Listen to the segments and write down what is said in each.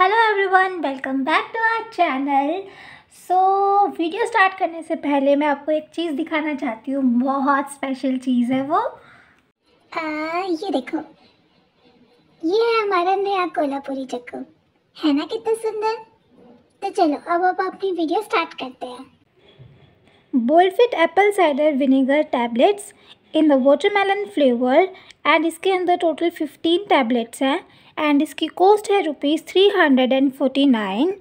hello everyone welcome back to our channel so video start करने से पहले मैं आपको एक चीज़ दिखाना चाहती हूँ बहुत स्पेशल चीज़ है वो आ, ये देखो ये है हमारा नया कोल्हापुरी चक्कू है ना कितना सुंदर तो चलो अब आप अपनी वीडियो स्टार्ट करते हैं Boldfit apple cider vinegar tablets in the watermelon flavour and इसके अंदर टोटल फिफ्टीन टैबलेट्स हैं एंड इसकी कॉस्ट है rupees three hundred and forty nine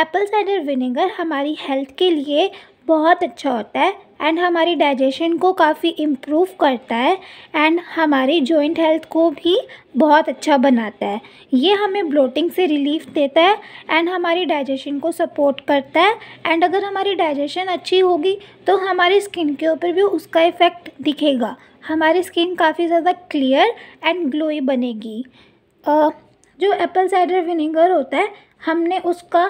apple cider vinegar हमारी हेल्थ के लिए बहुत अच्छा होता है एंड हमारी डाइजेशन को काफ़ी इम्प्रूव करता है एंड हमारी जॉइंट हेल्थ को भी बहुत अच्छा बनाता है ये हमें ब्लोटिंग से रिलीफ देता है एंड हमारी डाइजेशन को सपोर्ट करता है एंड अगर हमारी डाइजेशन अच्छी होगी तो हमारी स्किन के ऊपर भी उसका इफ़ेक्ट दिखेगा हमारी स्किन काफ़ी ज़्यादा क्लियर एंड ग्लोई बनेगी जो एप्पल साइडर विनेगर होता है हमने उसका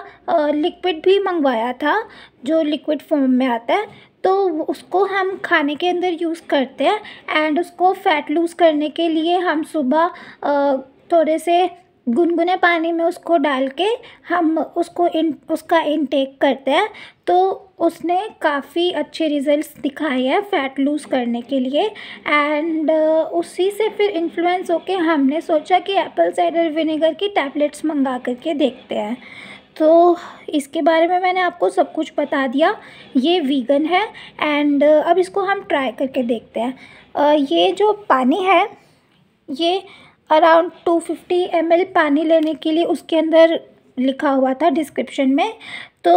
लिक्विड भी मंगवाया था जो लिक्विड फॉर्म में आता है तो उसको हम खाने के अंदर यूज़ करते हैं एंड उसको फैट लूज़ करने के लिए हम सुबह थोड़े से गुनगुने पानी में उसको डाल के हम उसको इन उसका इनटेक करते हैं तो उसने काफ़ी अच्छे रिजल्ट्स दिखाए हैं फ़ैट लूज़ करने के लिए एंड uh, उसी से फिर इन्फ्लुएंस होके हमने सोचा कि एप्पल साइडर विनेगर की टैबलेट्स मंगा करके देखते हैं तो इसके बारे में मैंने आपको सब कुछ बता दिया ये वीगन है एंड uh, अब इसको हम ट्राई करके देखते हैं uh, ये जो पानी है ये अराउंड टू फिफ्टी एम एल पानी लेने के लिए उसके अंदर लिखा हुआ था डिस्क्रिप्शन में तो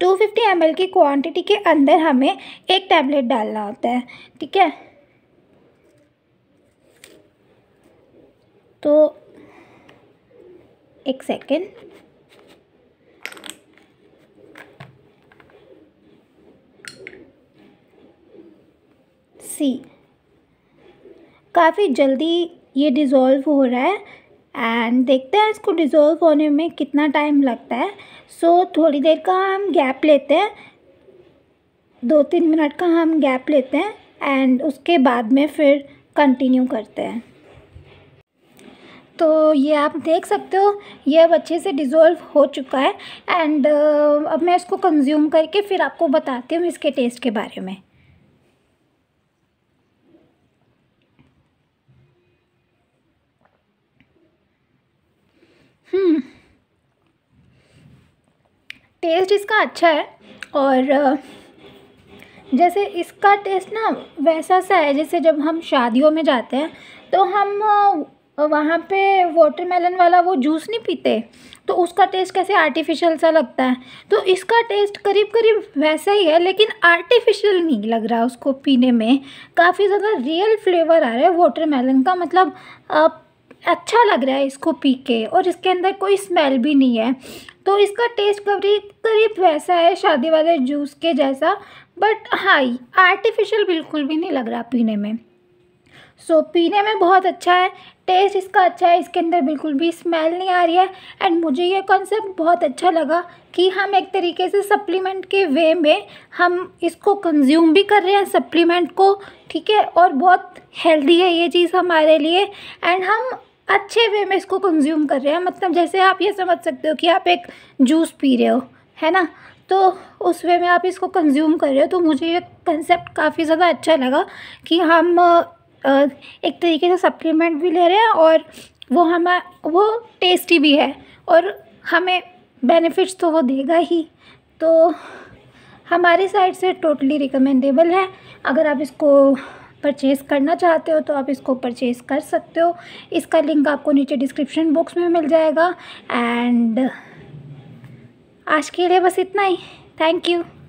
टू फिफ्टी एम एल की क्वांटिटी के अंदर हमें एक टैबलेट डालना होता है ठीक है तो एक सेकेंड सी काफ़ी जल्दी ये डिज़ोल्व हो रहा है एंड देखते हैं इसको डिज़ोल्व होने में कितना टाइम लगता है सो so, थोड़ी देर का हम गैप लेते हैं दो तीन मिनट का हम गैप लेते हैं एंड उसके बाद में फिर कंटिन्यू करते हैं तो ये आप देख सकते हो ये अब अच्छे से डिज़ोल्व हो चुका है एंड uh, अब मैं इसको कंज्यूम करके फिर आपको बताती हूँ इसके टेस्ट के बारे में टेस्ट इसका अच्छा है और जैसे इसका टेस्ट ना वैसा सा है जैसे जब हम शादियों में जाते हैं तो हम वहाँ पे वाटरमेलन वाला वो जूस नहीं पीते तो उसका टेस्ट कैसे आर्टिफिशियल सा लगता है तो इसका टेस्ट करीब करीब वैसा ही है लेकिन आर्टिफिशियल नहीं लग रहा उसको पीने में काफ़ी ज़्यादा रियल फ्लेवर आ रहा है वाटरमेलन का मतलब अच्छा लग रहा है इसको पी के और इसके अंदर कोई स्मेल भी नहीं है तो इसका टेस्ट करीब करीब वैसा है शादी वाले जूस के जैसा बट हाँ आर्टिफिशियल बिल्कुल भी नहीं लग रहा पीने में सो so, पीने में बहुत अच्छा है टेस्ट इसका अच्छा है इसके अंदर बिल्कुल भी स्मेल नहीं आ रही है एंड मुझे ये कॉन्सेप्ट बहुत अच्छा लगा कि हम एक तरीके से सप्लीमेंट के वे में हम इसको कंज्यूम भी कर रहे हैं सप्लीमेंट को ठीक है और बहुत हेल्दी है ये चीज़ हमारे लिए एंड हम अच्छे वे में इसको कंज्यूम कर रहे हैं मतलब जैसे आप ये समझ सकते हो कि आप एक जूस पी रहे हो है ना तो उस वे में आप इसको कंज्यूम कर रहे हो तो मुझे ये कंसेप्ट काफ़ी ज़्यादा अच्छा लगा कि हम एक तरीके से सप्लीमेंट भी ले रहे हैं और वो हम वो टेस्टी भी है और हमें बेनिफिट्स तो वो देगा ही तो हमारी साइड से टोटली रिकमेंडेबल है अगर आप इसको परचेज़ करना चाहते हो तो आप इसको परचेज़ कर सकते हो इसका लिंक आपको नीचे डिस्क्रिप्शन बॉक्स में मिल जाएगा एंड आज के लिए बस इतना ही थैंक यू